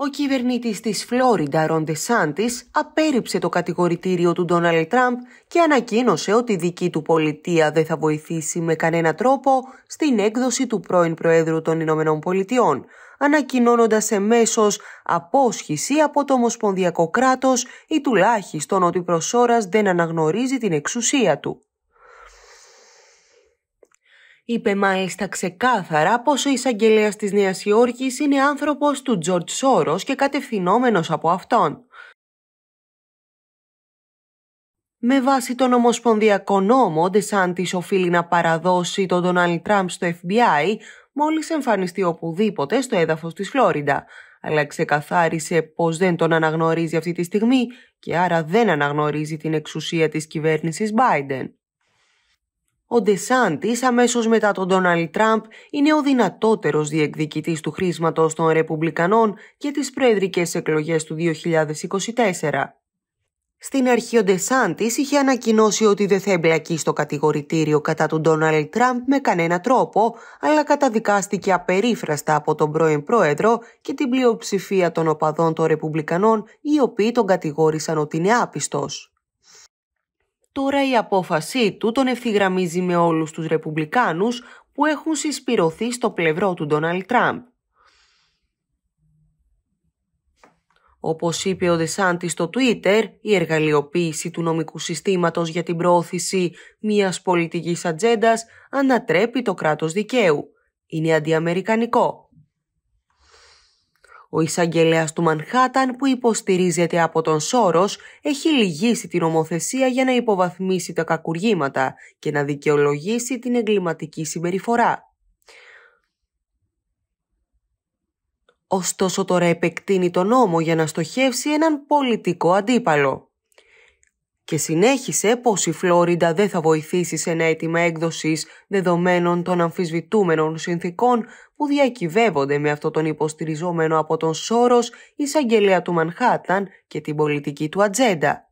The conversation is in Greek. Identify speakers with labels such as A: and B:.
A: Ο κυβερνήτης της Φλόριντα, Ρον Ντεσάντης, απέρριψε το κατηγορητήριο του Ντόναλτ Τραμπ και ανακοίνωσε ότι η δική του πολιτεία δεν θα βοηθήσει με κανένα τρόπο στην έκδοση του πρώην Προέδρου των Ηνωμένων Πολιτειών, ανακοινώνοντας εμέσως απόσχηση από το Ομοσπονδιακό κράτος ή τουλάχιστον ότι η τουλαχιστον οτι προ δεν αναγνωρίζει την εξουσία του. Είπε μάλιστα ξεκάθαρα πως ο εισαγγελέας της Νέας Υόρκης είναι άνθρωπος του Τζορτ Σόρος και κατευθυνόμενος από αυτόν. Με βάση τον Ομοσπονδιακό νόμο, ο Ντεσάντη οφείλει να παραδώσει τον Ντόναλτ Τραμπ στο FBI μόλις εμφανιστεί οπουδήποτε στο έδαφος της Φλόριντα, αλλά ξεκαθάρισε πως δεν τον αναγνωρίζει αυτή τη στιγμή και άρα δεν αναγνωρίζει την εξουσία της κυβέρνησης Biden. Ο Ντεσάντη, αμέσως μετά τον Ντόναλτ Τραμπ, είναι ο δυνατότερος διεκδικητής του χρήσματος των Ρεπουμπλικανών και τις προεδρικές εκλογές του 2024. Στην αρχή ο Ντεσάντης είχε ανακοινώσει ότι δεν θα εμπλακεί στο κατηγορητήριο κατά τον Ντόναλτ Τραμπ με κανένα τρόπο, αλλά καταδικάστηκε απερίφραστα από τον πρώην πρόεδρο και την πλειοψηφία των οπαδών των Ρεπουμπλικανών, οι οποίοι τον κατηγόρησαν ότι είναι άπιστος. Τώρα η απόφασή του τον ευθυγραμμίζει με όλους τους Ρεπουμπλικάνους που έχουν συσπηρωθεί στο πλευρό του Ντόναλτ Τραμπ. Όπως είπε ο Δεσάντης στο Twitter, η εργαλειοποίηση του νομικού συστήματος για την προώθηση μιας πολιτικής ατζέντας ανατρέπει το κράτος δικαίου. Είναι αντιαμερικανικό. Ο εισαγγελέας του Μανχάταν, που υποστηρίζεται από τον Σόρος, έχει λυγίσει την ομοθεσία για να υποβαθμίσει τα κακουργήματα και να δικαιολογήσει την εγκληματική συμπεριφορά. Ωστόσο τώρα επεκτείνει τον νόμο για να στοχεύσει έναν πολιτικό αντίπαλο και συνέχισε πως η Φλόριντα δεν θα βοηθήσει σε ένα αίτημα έκδοσης δεδομένων των αμφισβητούμενων συνθήκων που διακυβεύονται με αυτό τον υποστηριζόμενο από τον Σόρος εισαγγελέα του Μανχάταν και την πολιτική του ατζέντα.